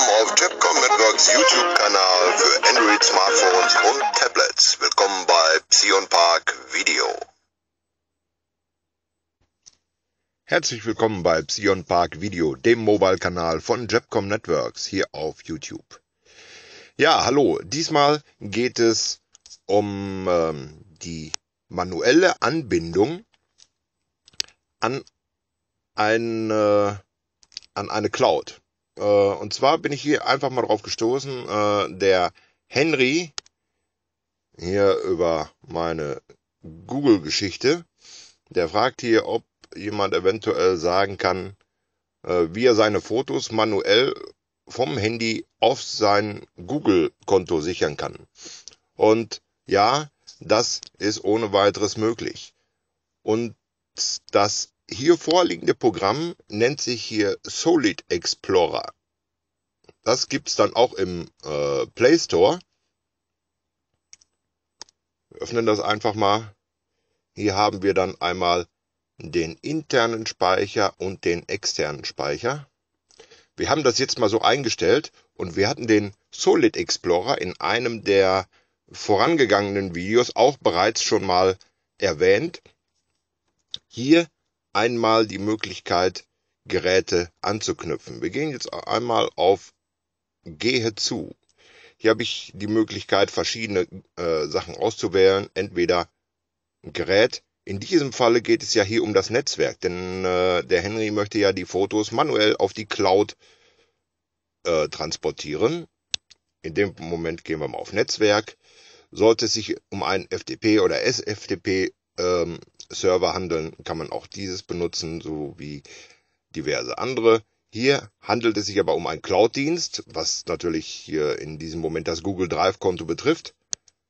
willkommen auf Chipcom Networks YouTube-Kanal für Android-Smartphones und Tablets. Willkommen bei Psion Park Video. Herzlich willkommen bei Psion Park Video, dem Mobile-Kanal von Jepcom Networks hier auf YouTube. Ja, hallo. Diesmal geht es um ähm, die manuelle Anbindung an eine, an eine Cloud. Äh, und zwar bin ich hier einfach mal drauf gestoßen. Äh, der Henry, hier über meine Google-Geschichte, der fragt hier, ob jemand eventuell sagen kann, äh, wie er seine Fotos manuell vom Handy auf sein Google-Konto sichern kann. Und ja, das ist ohne weiteres möglich. Und das hier vorliegende Programm nennt sich hier Solid Explorer. Das gibt's dann auch im äh, Play Store. Wir öffnen das einfach mal. Hier haben wir dann einmal den internen Speicher und den externen Speicher. Wir haben das jetzt mal so eingestellt und wir hatten den Solid Explorer in einem der vorangegangenen Videos auch bereits schon mal erwähnt. Hier einmal die Möglichkeit, Geräte anzuknüpfen. Wir gehen jetzt einmal auf Gehe zu. Hier habe ich die Möglichkeit, verschiedene äh, Sachen auszuwählen. Entweder Gerät. In diesem Falle geht es ja hier um das Netzwerk, denn äh, der Henry möchte ja die Fotos manuell auf die Cloud äh, transportieren. In dem Moment gehen wir mal auf Netzwerk. Sollte es sich um ein FTP oder SFTP ähm, Server handeln, kann man auch dieses benutzen, so wie diverse andere. Hier handelt es sich aber um einen Cloud-Dienst, was natürlich hier in diesem Moment das Google Drive-Konto betrifft.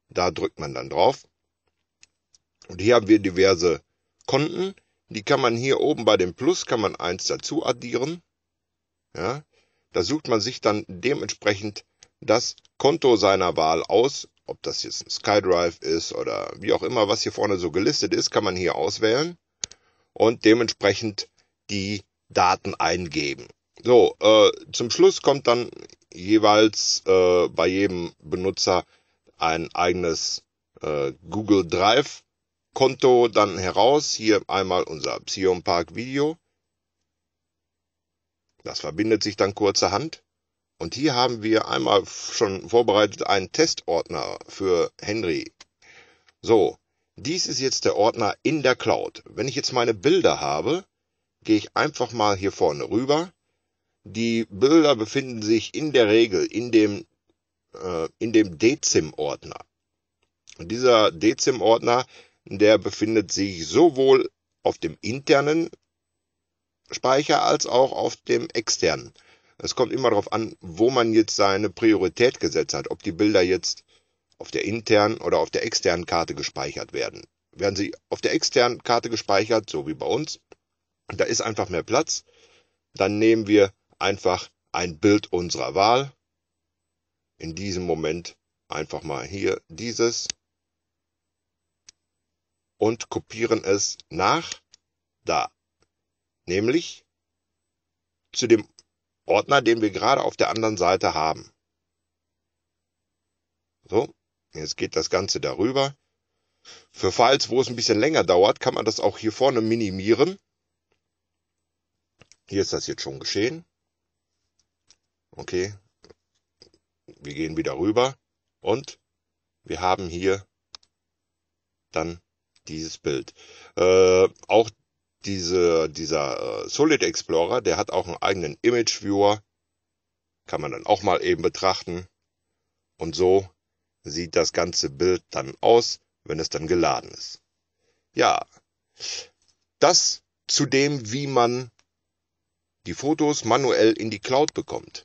Da drückt man dann drauf. Und hier haben wir diverse Konten. Die kann man hier oben bei dem Plus, kann man eins dazu addieren. Ja, da sucht man sich dann dementsprechend das Konto seiner Wahl aus, ob das jetzt ein SkyDrive ist oder wie auch immer, was hier vorne so gelistet ist, kann man hier auswählen und dementsprechend die Daten eingeben. So, äh, zum Schluss kommt dann jeweils äh, bei jedem Benutzer ein eigenes äh, Google Drive Konto dann heraus. Hier einmal unser Psion Park Video. Das verbindet sich dann kurzerhand. Und hier haben wir einmal schon vorbereitet einen Testordner für Henry. So, dies ist jetzt der Ordner in der Cloud. Wenn ich jetzt meine Bilder habe, gehe ich einfach mal hier vorne rüber. Die Bilder befinden sich in der Regel in dem, äh, in dem Dezim-Ordner. dieser Dezim-Ordner, der befindet sich sowohl auf dem internen Speicher als auch auf dem externen. Es kommt immer darauf an, wo man jetzt seine Priorität gesetzt hat, ob die Bilder jetzt auf der internen oder auf der externen Karte gespeichert werden. Werden sie auf der externen Karte gespeichert, so wie bei uns, da ist einfach mehr Platz, dann nehmen wir einfach ein Bild unserer Wahl. In diesem Moment einfach mal hier dieses und kopieren es nach da, nämlich zu dem Ordner, den wir gerade auf der anderen Seite haben. So, jetzt geht das Ganze darüber. Für Files, wo es ein bisschen länger dauert, kann man das auch hier vorne minimieren. Hier ist das jetzt schon geschehen. Okay, wir gehen wieder rüber und wir haben hier dann dieses Bild. Äh, auch diese, dieser äh, Solid Explorer, der hat auch einen eigenen Image Viewer. Kann man dann auch mal eben betrachten. Und so sieht das ganze Bild dann aus, wenn es dann geladen ist. Ja, das zu dem, wie man die Fotos manuell in die Cloud bekommt.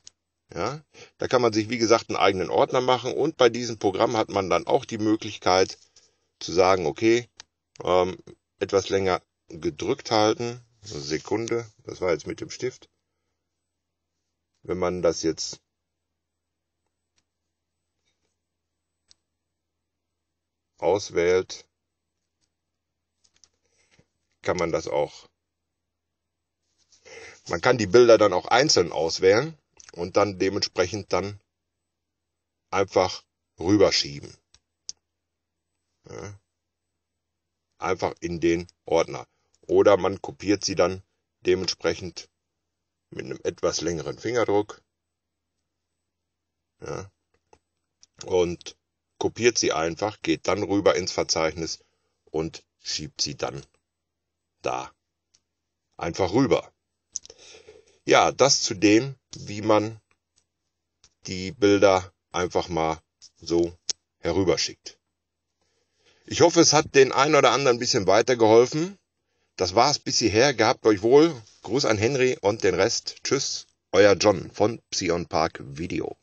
Ja, da kann man sich, wie gesagt, einen eigenen Ordner machen und bei diesem Programm hat man dann auch die Möglichkeit zu sagen, okay, ähm, etwas länger gedrückt halten. Sekunde, das war jetzt mit dem Stift. Wenn man das jetzt auswählt, kann man das auch. Man kann die Bilder dann auch einzeln auswählen und dann dementsprechend dann einfach rüberschieben. Ja. Einfach in den Ordner. Oder man kopiert sie dann dementsprechend mit einem etwas längeren Fingerdruck. Ja, und kopiert sie einfach, geht dann rüber ins Verzeichnis und schiebt sie dann da einfach rüber. Ja, das zu dem, wie man die Bilder einfach mal so herüberschickt. Ich hoffe, es hat den einen oder anderen ein bisschen weitergeholfen. Das war's bis hierher. Gehabt euch wohl. Gruß an Henry und den Rest. Tschüss, euer John von Psion Park Video.